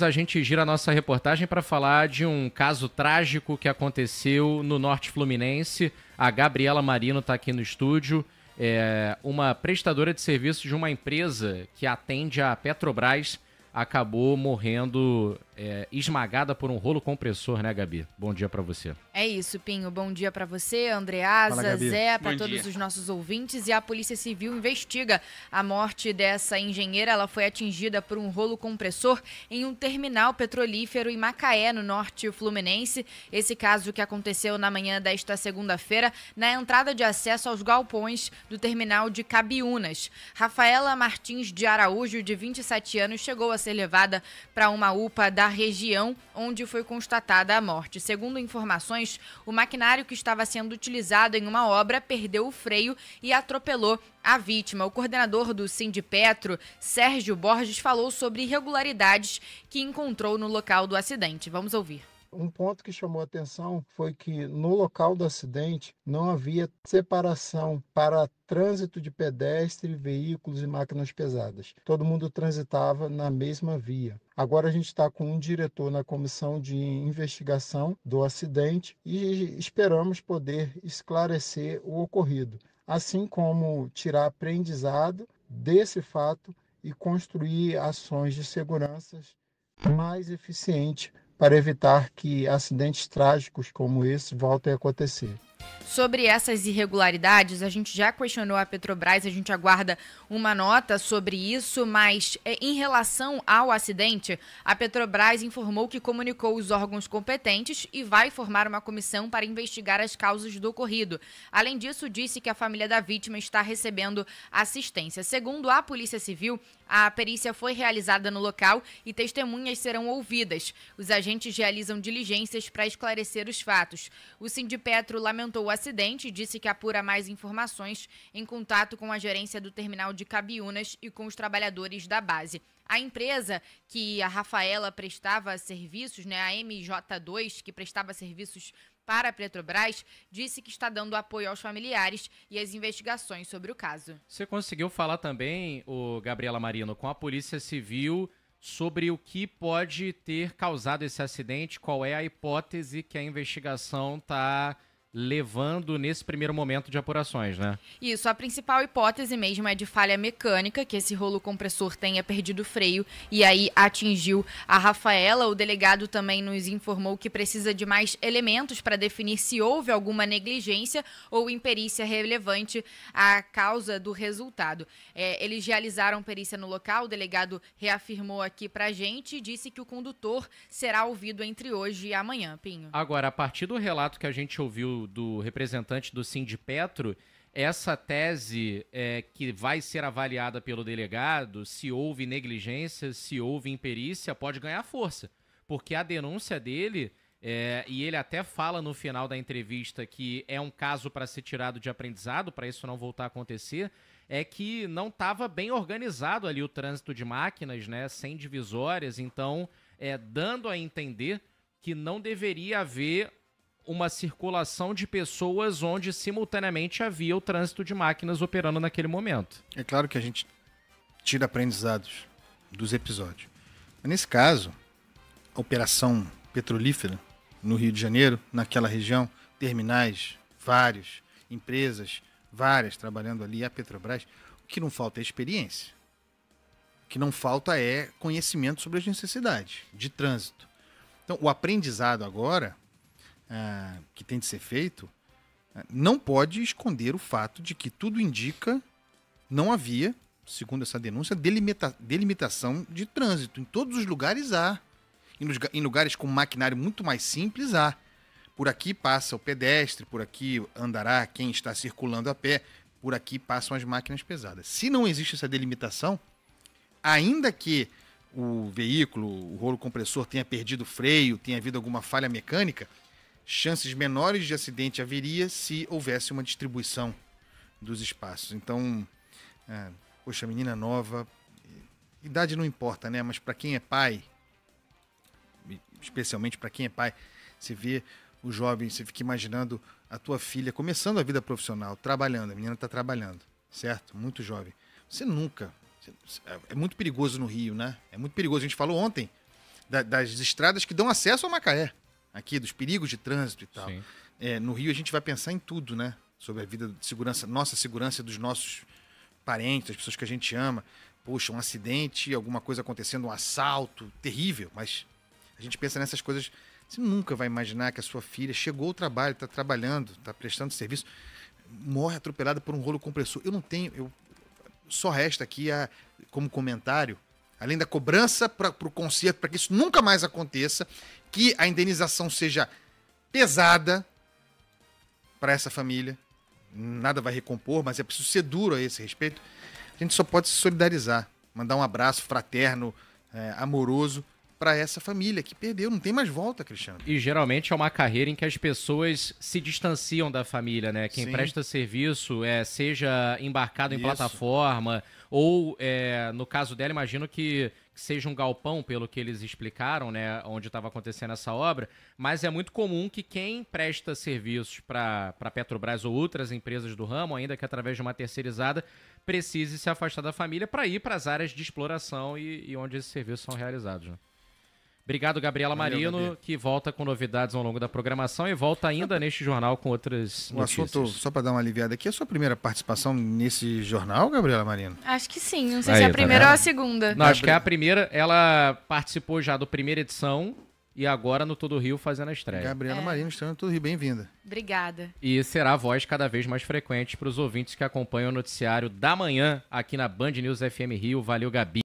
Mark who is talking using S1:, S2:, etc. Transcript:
S1: a gente gira a nossa reportagem para falar de um caso trágico que aconteceu no norte fluminense. A Gabriela Marino está aqui no estúdio, é uma prestadora de serviços de uma empresa que atende a Petrobras acabou morrendo é, esmagada por um rolo compressor, né, Gabi? Bom dia para você.
S2: É isso, Pinho. Bom dia para você, Andreasa, Zé, para todos dia. os nossos ouvintes. E a Polícia Civil investiga a morte dessa engenheira. Ela foi atingida por um rolo compressor em um terminal petrolífero em Macaé, no norte fluminense. Esse caso que aconteceu na manhã desta segunda-feira, na entrada de acesso aos galpões do terminal de Cabiunas. Rafaela Martins de Araújo, de 27 anos, chegou a ser levada para uma UPA da região onde foi constatada a morte. Segundo informações, o maquinário que estava sendo utilizado em uma obra perdeu o freio e atropelou a vítima. O coordenador do Sindipetro, Sérgio Borges, falou sobre irregularidades que encontrou no local do acidente. Vamos ouvir.
S3: Um ponto que chamou atenção foi que no local do acidente não havia separação para trânsito de pedestre, veículos e máquinas pesadas. Todo mundo transitava na mesma via. Agora a gente está com um diretor na comissão de investigação do acidente e esperamos poder esclarecer o ocorrido, assim como tirar aprendizado desse fato e construir ações de segurança mais eficiente para evitar que acidentes trágicos como esse voltem a acontecer.
S2: Sobre essas irregularidades, a gente já questionou a Petrobras, a gente aguarda uma nota sobre isso, mas eh, em relação ao acidente, a Petrobras informou que comunicou os órgãos competentes e vai formar uma comissão para investigar as causas do ocorrido. Além disso, disse que a família da vítima está recebendo assistência. Segundo a Polícia Civil, a perícia foi realizada no local e testemunhas serão ouvidas. Os agentes realizam diligências para esclarecer os fatos. O Sindipetro lamentou acidente e disse que apura mais informações em contato com a gerência do terminal de Cabiunas e com os trabalhadores da base. A empresa que a Rafaela prestava serviços, né, a MJ2, que prestava serviços para a Petrobras, disse que está dando apoio aos familiares e às investigações sobre o caso.
S1: Você conseguiu falar também, o Gabriela Marino, com a Polícia Civil sobre o que pode ter causado esse acidente, qual é a hipótese que a investigação está levando nesse primeiro momento de apurações, né?
S2: Isso, a principal hipótese mesmo é de falha mecânica, que esse rolo compressor tenha perdido o freio e aí atingiu a Rafaela. O delegado também nos informou que precisa de mais elementos para definir se houve alguma negligência ou imperícia relevante à causa do resultado. É, eles realizaram perícia no local, o delegado reafirmou aqui para a gente e disse que o condutor será ouvido entre hoje e amanhã, Pinho.
S1: Agora, a partir do relato que a gente ouviu do, do representante do Sindipetro, essa tese é, que vai ser avaliada pelo delegado, se houve negligência, se houve imperícia, pode ganhar força. Porque a denúncia dele, é, e ele até fala no final da entrevista que é um caso para ser tirado de aprendizado, para isso não voltar a acontecer, é que não estava bem organizado ali o trânsito de máquinas, né, sem divisórias, então é, dando a entender que não deveria haver uma circulação de pessoas onde simultaneamente havia o trânsito de máquinas operando naquele momento. É
S3: claro que a gente tira aprendizados dos episódios. Mas nesse caso, a operação petrolífera no Rio de Janeiro, naquela região, terminais vários, empresas várias trabalhando ali, a Petrobras, o que não falta é experiência. O que não falta é conhecimento sobre as necessidades de trânsito. Então, o aprendizado agora é, que tem de ser feito, é, não pode esconder o fato de que tudo indica não havia, segundo essa denúncia, delimita delimitação de trânsito. Em todos os lugares há. Em, lugares com maquinário muito mais simples há. Por aqui passa o pedestre, por aqui andará quem está circulando a pé, por aqui passam as máquinas pesadas. Se não existe essa delimitação, ainda que o veículo, o rolo compressor tenha perdido freio, tenha havido alguma falha mecânica, chances menores de acidente haveria se houvesse uma distribuição dos espaços. Então, é, poxa, menina nova, idade não importa, né? Mas para quem é pai, especialmente para quem é pai, você vê o jovem, você fica imaginando a tua filha começando a vida profissional, trabalhando, a menina está trabalhando, certo? Muito jovem. Você nunca. É, é muito perigoso no Rio, né? É muito perigoso. A gente falou ontem das estradas que dão acesso a Macaé aqui, dos perigos de trânsito e tal. É, no Rio a gente vai pensar em tudo, né? Sobre a vida de segurança, nossa segurança dos nossos parentes, das pessoas que a gente ama. Poxa, um acidente, alguma coisa acontecendo, um assalto, terrível, mas a gente pensa nessas coisas. Você nunca vai imaginar que a sua filha chegou ao trabalho, está trabalhando, está prestando serviço, morre atropelada por um rolo compressor. Eu não tenho, eu só resta aqui a, como comentário além da cobrança para o conserto, para que isso nunca mais aconteça, que a indenização seja pesada para essa família. Nada vai recompor, mas é preciso ser duro a esse respeito. A gente só pode se solidarizar, mandar um abraço fraterno, é, amoroso para essa família que perdeu, não tem mais volta, Cristiano.
S1: E geralmente é uma carreira em que as pessoas se distanciam da família, né? Quem Sim. presta serviço, é, seja embarcado Isso. em plataforma, ou é, no caso dela, imagino que, que seja um galpão, pelo que eles explicaram, né? Onde estava acontecendo essa obra, mas é muito comum que quem presta serviços para Petrobras ou outras empresas do ramo, ainda que através de uma terceirizada, precise se afastar da família para ir para as áreas de exploração e, e onde esses serviços são realizados. Né? Obrigado, Gabriela Marino, que volta com novidades ao longo da programação e volta ainda neste jornal com outras
S3: notícias. assunto, só para dar uma aliviada aqui, é a sua primeira participação nesse jornal, Gabriela Marino?
S2: Acho que sim, não sei Aí, se é a tá primeira vendo? ou a segunda. Não, acho que é a
S1: primeira, ela participou já do primeira edição e agora no Todo Rio fazendo a estreia. Gabriela é. Marino estreia no Todo Rio, bem-vinda.
S2: Obrigada.
S1: E será a voz cada vez mais frequente para os ouvintes que acompanham o noticiário da manhã aqui na Band News FM Rio. Valeu, Gabi.